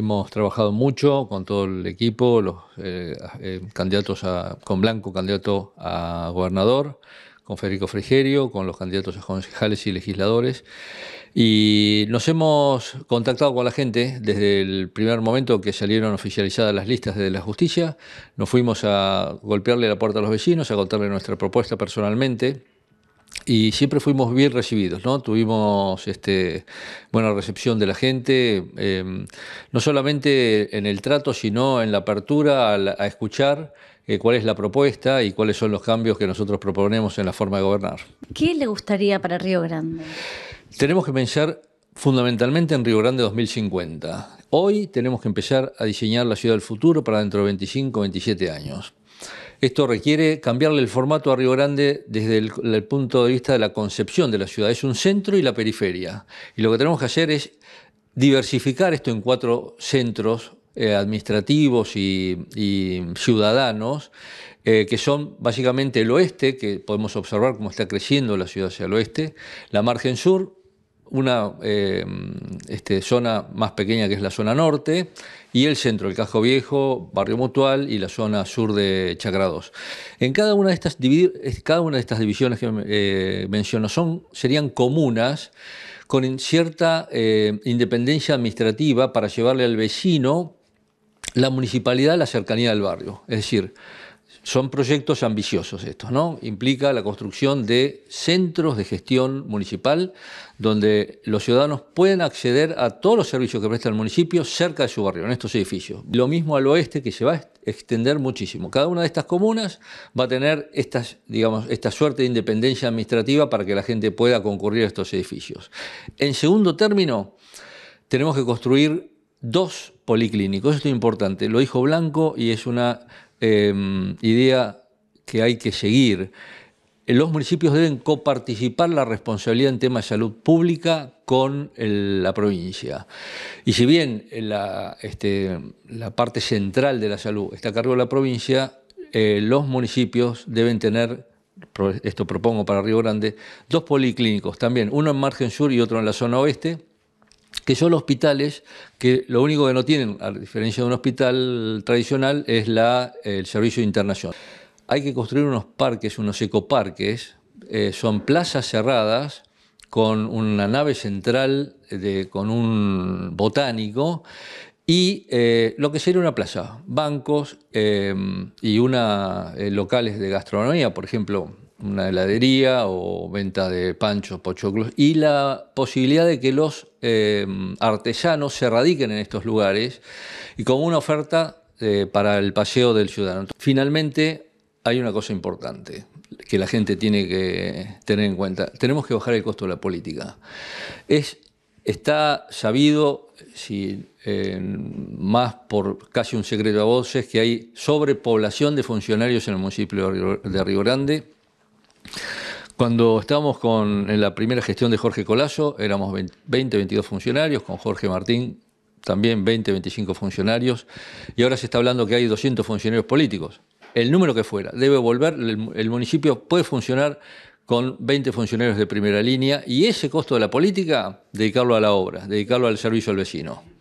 Hemos trabajado mucho con todo el equipo, los eh, eh, candidatos con Blanco, candidato a gobernador, con Federico Frigerio, con los candidatos a concejales y legisladores. Y nos hemos contactado con la gente desde el primer momento que salieron oficializadas las listas de la justicia. Nos fuimos a golpearle la puerta a los vecinos, a contarle nuestra propuesta personalmente y siempre fuimos bien recibidos, ¿no? Tuvimos este, buena recepción de la gente, em, no solamente en el trato, sino en la apertura a, escuchar eh, cuál es la propuesta y cuáles son los cambios que nosotros proponemos en la forma de gobernar. ¿Qué le gustaría para Río Grande? Tenemos que pensar fundamentalmente en Río Grande 2050. Hoy tenemos que empezar a diseñar la ciudad del futuro para dentro de 25 27 años. Esto requiere cambiarle el formato a Río Grande desde el, punto de vista de la concepción de la ciudad. Es un centro y la periferia. Y lo que tenemos que hacer es diversificar esto en cuatro centros eh, administrativos y, ciudadanos, eh, que son básicamente el oeste, que podemos observar cómo está creciendo la ciudad hacia el oeste, la margen sur, una eh, este, zona más pequeña que es la zona norte y el centro, el Casco Viejo, Barrio Mutual y la zona sur de Chacra En cada una de estas, cada una de estas divisiones que eh, menciono son, serían comunas con cierta eh, independencia administrativa para llevarle al vecino la municipalidad a la cercanía del barrio. Es decir, son proyectos ambiciosos estos, ¿no? Implica la construcción de centros de gestión municipal donde los ciudadanos pueden acceder a todos los servicios que presta el municipio cerca de su barrio, en estos edificios. Lo mismo al oeste que se va a extender muchísimo. Cada una de estas comunas va a tener estas, digamos, esta suerte de independencia administrativa para que la gente pueda concurrir a estos edificios. En segundo término, tenemos que construir dos policlínicos. Esto es importante, lo dijo Blanco y es una Em, idea que hay que seguir. Los municipios deben coparticipar la responsabilidad en temas de salud pública con la provincia. Y si bien este, la, parte central de la salud está a cargo de la provincia, eh, los municipios deben tener esto propongo para Río Grande, dos policlínicos también, uno en margen sur y otro en la zona oeste, que son hospitales que lo único que no tienen, a diferencia de un hospital tradicional, es la, el servicio de internación. Hay que construir unos parques, unos ecoparques, eh, son plazas cerradas con una nave central con un botánico y eh, lo que sería una plaza, bancos eh, y una, locales de gastronomía, por ejemplo, una heladería o venta de panchos, pochoclos, y la posibilidad de que los eh, artesanos se radiquen en estos lugares y como una oferta eh, para el paseo del ciudadano. Finalmente, hay una cosa importante que la gente tiene que tener en cuenta. Tenemos que bajar el costo de la política. Es, está sabido, si más por casi un secreto a voces, que hay sobrepoblación de funcionarios en el municipio de Río Grande cuando estábamos con, en la primera gestión de Jorge Colazo, éramos 20, 22 funcionarios, con Jorge Martín también 20, 25 funcionarios, y ahora se está hablando que hay 200 funcionarios políticos. El número que fuera, debe volver, el municipio puede funcionar con 20 funcionarios de primera línea y ese costo de la política, dedicarlo a la obra, dedicarlo al servicio al vecino.